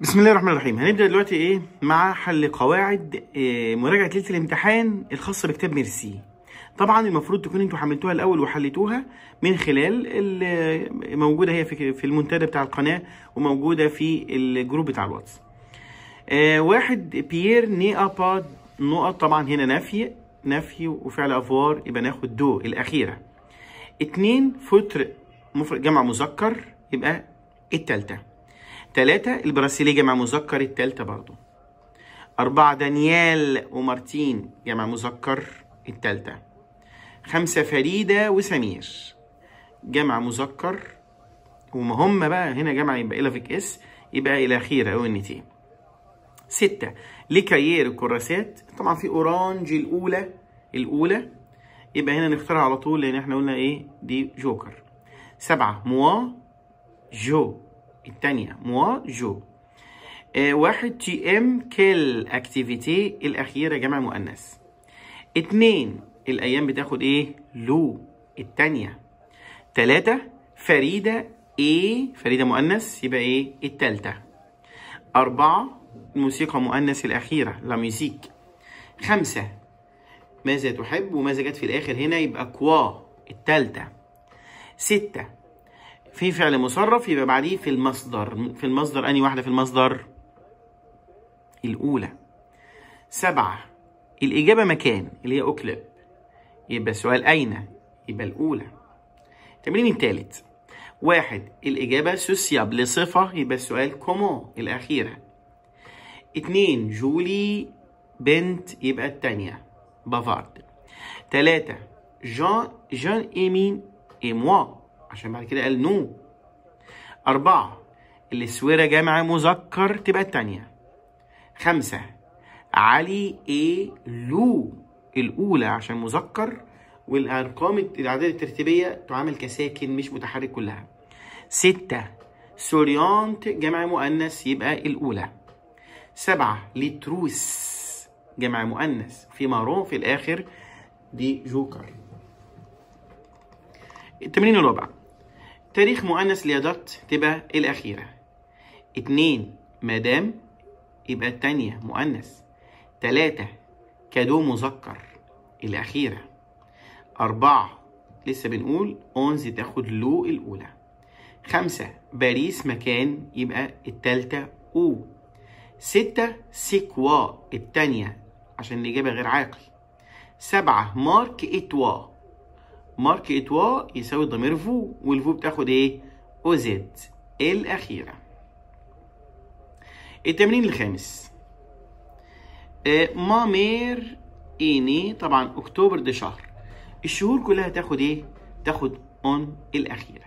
بسم الله الرحمن الرحيم هنبدا دلوقتي ايه مع حل قواعد إيه مراجعه ليله الامتحان الخاصه بكتاب ميرسي طبعا المفروض تكون انتوا حملتوها الاول وحليتوها من خلال آه، موجوده هي في المنتدى بتاع القناه وموجوده في الجروب بتاع الواتس آه، واحد بيير ني ابا نقط طبعا هنا نفي نفي وفعل افوار يبقى ناخد دو الاخيره اتنين فتر جمع مذكر يبقى التالتة ثلاثة البرازيلي جمع مذكر التالتة برضو أربعة دانيال ومارتين جمع مذكر التالتة خمسة فريدة وسمير جمع مذكر وما هم بقى هنا جمع يبقى إلافيك إس يبقى إلى خير أو إن تي ستة لكاير الكراسات طبعا في أورانج الأولى الأولى يبقى هنا نختارها على طول لأن احنا قلنا إيه دي جوكر سبعة موا جو الثانيه موا جو آه، واحد تي ام كل اكتيفيتي الاخيره جمع مؤنث اتنين الايام بتاخد ايه لو الثانيه تلاتة فريده ايه فريده مؤنث يبقى ايه الثالثه أربعة موسيقى مؤنث الأخيرة لا ميوزيك خمسة ماذا تحب وماذا جت في الآخر هنا يبقى كوا التالتة ستة في فعل مصرف يبقى بعديه في المصدر في المصدر أني واحدة في المصدر الأولى سبعة الإجابة مكان اللي هي أكلب يبقى سؤال أين يبقى الأولى إيه التمرين الثالث واحد الإجابة سوسياب لصفة يبقى السؤال كومون الأخيرة اتنين جولي بنت يبقى الثانية بافارد تلاتة جان جان إيمين إيموا عشان بعد كده قال نو أربعة السويرة جامع مذكر تبقى التانية خمسة علي إيه لو الأولى عشان مذكر والأرقام الأعداد الترتيبية تعامل كساكن مش متحرك كلها ستة سوريانت جمع مؤنث يبقى الأولى سبعة لتروس جمع مؤنث في مارون في الآخر دي جوكر التمرين الرابع تاريخ مؤنث اليدات تبقى الأخيرة اتنين مدام يبقى التانية مؤنث تلاتة كادو مذكر الأخيرة أربعة لسه بنقول أونز تاخد لو الأولى خمسة باريس مكان يبقى التالتة أو ستة سيكوا التانية عشان الإجابة غير عاقل سبعة مارك إتوا مارك اتوا يساوي ضمير فو والفو بتاخد ايه او زد الاخيره التمرين الخامس ما مير اني طبعا اكتوبر ده شهر الشهور كلها تاخد ايه تاخد اون الاخيره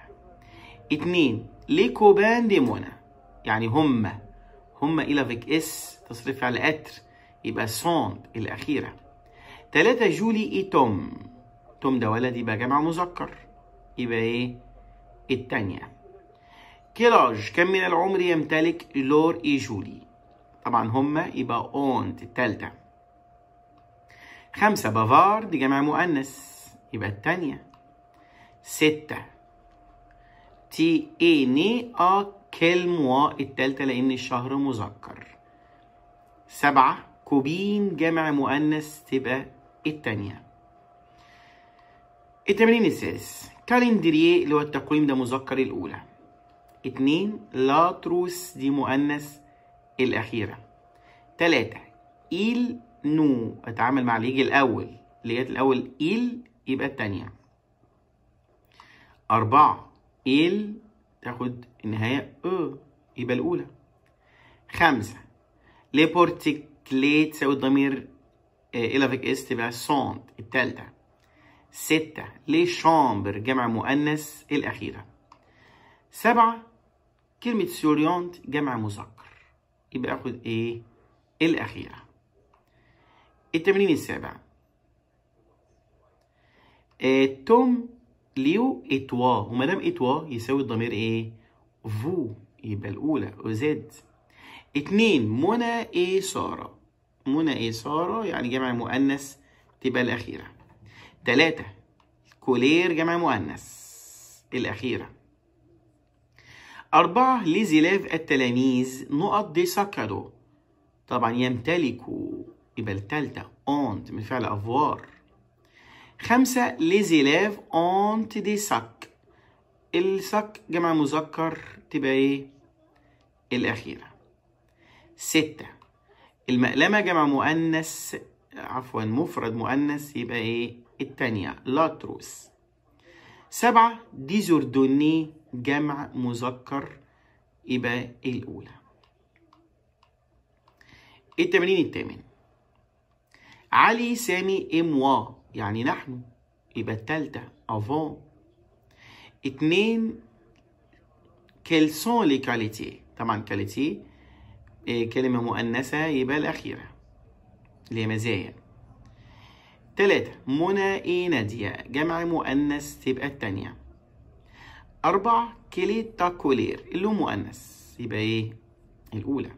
اتنين ليكوبان ديمونا يعني هما هما الى فيك اس تصريف على اتر يبقى سوند الاخيره تلاتة جولي ايتوم توم ده ولد يبقى جمع مذكر يبقى ايه التانية كيلاج كم من العمر يمتلك لور ايجولي طبعا هما يبقى اونت التالتة خمسة بافار دي جمع مؤنث يبقى التانية ستة تي اي ني ا كلمة التالتة لأن الشهر مذكر سبعة كوبين جمع مؤنث تبقى التانية التمرين السادس كالندريه اللي هو التقويم ده مذكر الأولى اتنين لاتروس دي مؤنث الأخيرة تلاتة إيل نو أتعامل مع اللي يجي الأول اللي جت الأول إيل يبقى التانية أربعة إيل تاخد النهاية أو يبقى الأولى خمسة بورتيكليت تساوي الضمير إلافيك إس تبقى سونت التالتة ستة لي شامبر جمع مؤنث الأخيرة سبعة كلمة سوريونت جمع مذكر يبقى آخد إيه الأخيرة التمرين السابع آه، توم ليو اتوا ومادام اتوا يساوي الضمير ايه فو يبقى الاولى زد اتنين منى ايه ساره منى ايه ساره يعني جمع مؤنث تبقى الاخيره ثلاثة كولير جمع مؤنث الأخيرة أربعة لزلاف التلاميذ نقط دي سكروا طبعا يمتلكوا يبقى التالتة أونت من فعل أفوار خمسة لزلاف أونت دي سك السك جمع مذكر تبقى إيه؟ الأخيرة ستة المقلمة جمع مؤنث عفوا مفرد مؤنث يبقى إيه؟ الثانية لاتروس سبعة ديزوردوني جمع مذكر يبقى الأولى التمرين الثامن علي سامي إموا يعني نحن يبقى التالتة افون اتنين كالسون لي كاليتي طبعا كاليتي آه، كلمة مؤنثة يبقى الأخيرة اللي هي مزايا تلاتة منى إيه نادية جمع مؤنث تبقى التانية أربعة كليتا كولير اللي هو مؤنث يبقى إيه الأولى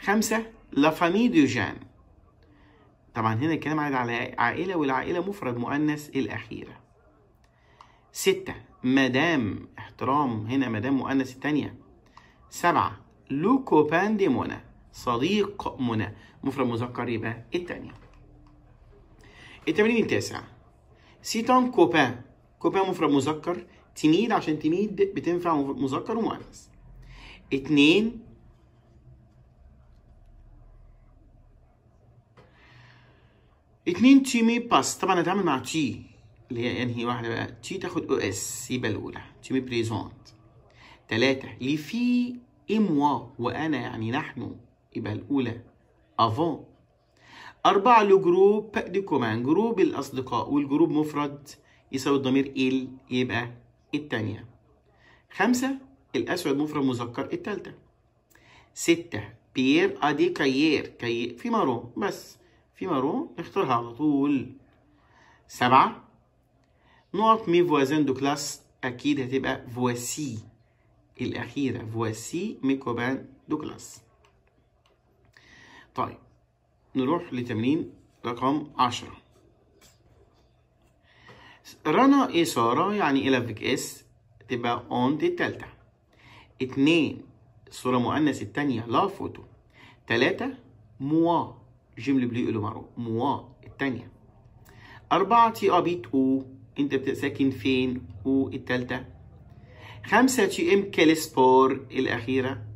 خمسة لافامي دو جان طبعا هنا الكلام على عائلة والعائلة مفرد مؤنث الأخيرة ستة مدام احترام هنا مدام مؤنث التانية سبعة لو كوبان دي منى صديق منى مفرد مذكر يبقى التانية التمرين التاسع سيتون كوبان كوبان مفرد مذكر تميد عشان تميد بتنفع مذكر ومؤنث اتنين اتنين تيمي باس طبعا هتعامل مع تي اللي هي انهي واحده بقى تي تاخد او اس يبقى الاولى تيمي بريزونت تلاتة لي في اي موا وانا يعني نحن يبقى الاولى افون أربعة لجروب دي كومان جروب الأصدقاء والجروب مفرد يساوي الضمير ال يبقى التانية خمسة الأسود مفرد مذكر التالتة ستة بير أدي كيير كي في مارون بس في مارون نختارها على طول سبعة نقط مي فوازين دو كلاس أكيد هتبقى فواسي الأخيرة فواسي مي كوبان دو كلاس طيب نروح لتمرين رقم عشرة رنا إثارة يعني فيك إس تبقى أون دي التالتة اتنين صورة مؤنث التانية لا فوتو تلاتة موا جيم بلي إلو معروف موا التانية أربعة تي أبيت أو أنت بتساكن فين أو التالتة خمسة تي إم كالسبور الأخيرة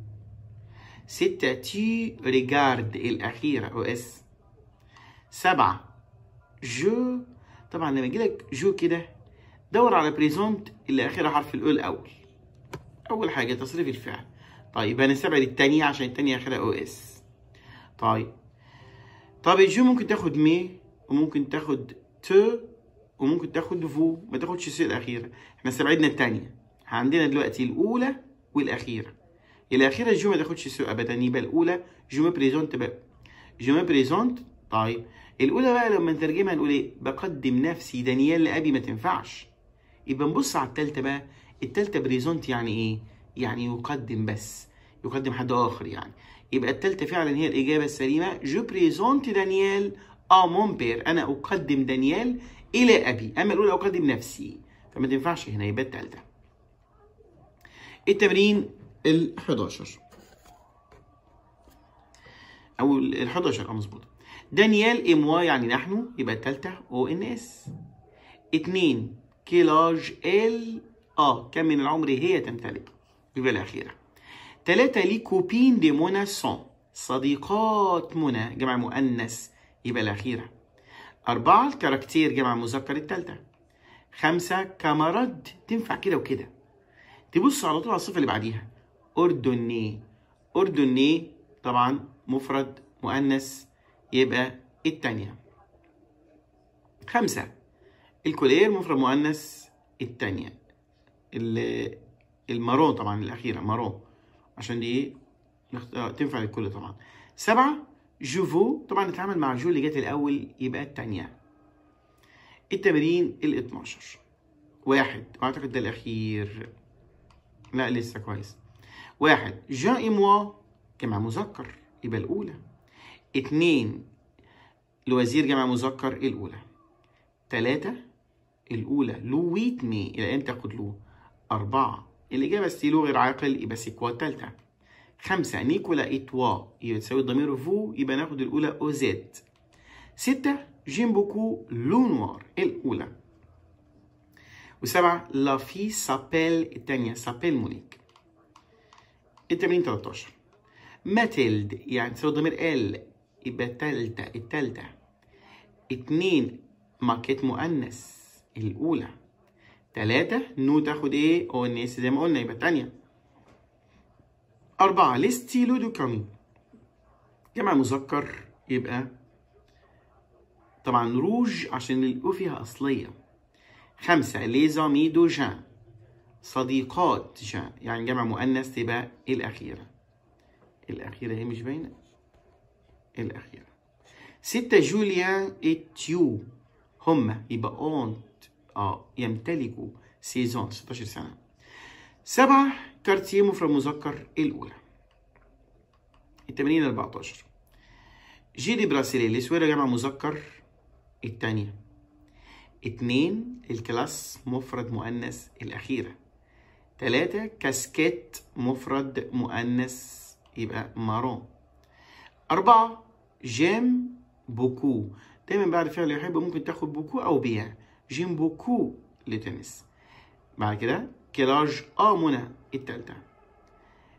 ستة تي ريجارد الأخيرة أو اس سبعة جو طبعا لما يجيلك جو كده دور على بريزونت اللي آخرها حرف الأو الأول أول حاجة تصريف الفعل طيب هنستبعد التانية عشان التانية آخرها أو اس طيب طب الجو ممكن تاخد مي وممكن تاخد تو وممكن تاخد فو ما تاخدش سي الأخيرة احنا استبعدنا التانية عندنا دلوقتي الأولى والأخيرة الى اخره جو ما تاخدش سو ابدا يبقى الاولى جو مي بريزونت بقى جو مي بريزونت طيب الاولى بقى لما نترجمها نقول ايه بقدم نفسي دانيال لابي ما تنفعش يبقى نبص على التالتة بقى التالتة بريزونت يعني ايه يعني يقدم بس يقدم حد اخر يعني يبقى التالتة فعلا هي الاجابة السليمة جو بريزونت دانيال ا مون بير انا اقدم دانيال الى ابي اما الاولى اقدم نفسي فما تنفعش هنا يبقى التالتة التمرين ال 11 او ال 11 اه مظبوط دانيال ام واي يعني نحن يبقى الثالثه او ان اس 2 كيلاج ال اه كم من العمر هي تمتلك يبقى الاخيره 3 لي كوبين دي منى سون صديقات منى جمع مؤنث يبقى الاخيره أربعة الكاركتير جمع مذكر التالتة خمسة كامراد تنفع كده وكده تبص على طول على الصفة اللي بعديها أردني أردني طبعا مفرد مؤنث يبقى التانية خمسة الكولير مفرد مؤنث التانية المارو طبعا الأخيرة مارو عشان دي تنفع للكل طبعا سبعة جوفو طبعا نتعامل مع جو اللي جت الأول يبقى التانية التمرين ال 12 واحد أعتقد ده الأخير لا لسه كويس واحد جان اي موا جمع مذكر يبقى الأولى اتنين الوزير جمع مذكر الأولى تلاتة الأولى لو ويت مي الآن تاخد لو أربعة الإجابة ستيلو غير عاقل يبقى سيكوا التالتة خمسة نيكولا إتوا يبقى تساوي الضمير فو يبقى ناخد الأولى أو زيد ستة بوكو لو نوار الأولى وسبعة لا في سابيل التانية سابيل مونيك التمرين 13 ماتيلد يعني تصير ضمير ال يبقى التالتة التالتة اتنين ماركيت مؤنث الأولى تلاتة نو تاخد ايه اونس زي ما قلنا يبقى التانية أربعة لستيلو كامي جمع مذكر يبقى طبعا روج عشان الأو فيها أصلية خمسة جان صديقات جان يعني جمع مؤنث تبقى الأخيرة الأخيرة هي مش باينة الأخيرة ستة جوليان اتيو هما يبقى اونت اه يمتلكوا سيزون 16 سنة سبعة كارتيه مفرد مذكر الأولى التمانين 14 دي براسيلي سويرة جمع مذكر التانية اتنين الكلاس مفرد مؤنث الأخيرة تلاتة كاسكيت مفرد مؤنث يبقى مارون أربعة جيم بوكو دايما بعد فعل يحب ممكن تاخد بوكو أو بيع جيم بوكو لتنس بعد كده كلاج آه منى التالتة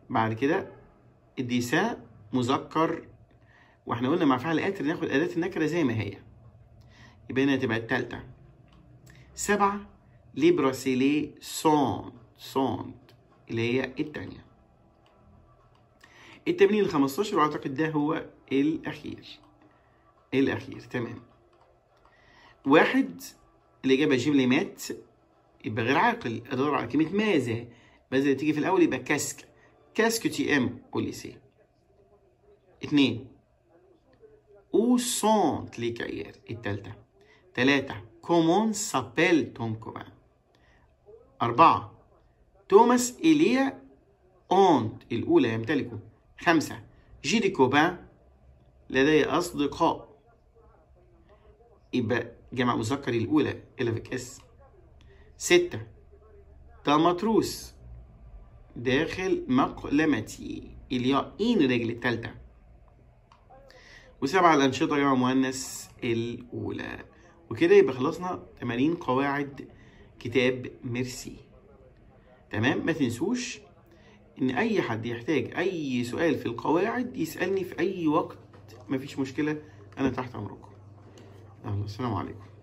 بعد كده الديساء مذكر واحنا قلنا مع فعل قاتل ناخد أداة النكرة زي ما هي يبقى هنا تبقى التالتة سبعة لي براسيلي سون صوند اللي هي الثانية التمرين ال 15 واعتقد ده هو الاخير الاخير تمام واحد الاجابة جيم مات يبقى غير عاقل ادور على كلمة ماذا ماذا تيجي في الاول يبقى كاسك كاسك تي ام قولي سي اثنين او سونت لي كاير التالتة تلاتة كومون سابيل توم كوبان أربعة توماس إيليا أونت الأولى يمتلكه خمسة جيدي كوبان لديه أصدقاء يبقى جمع مذكر الأولى إلافيك اس ستة ده داخل مقلمتي إين الرجل التالتة وسبعة الأنشطة جمع مؤنث الأولى وكده يبقى خلصنا تمارين قواعد كتاب ميرسي تمام ما تنسوش ان اي حد يحتاج اي سؤال في القواعد يسالني في اي وقت مفيش مشكله انا تحت امركم السلام عليكم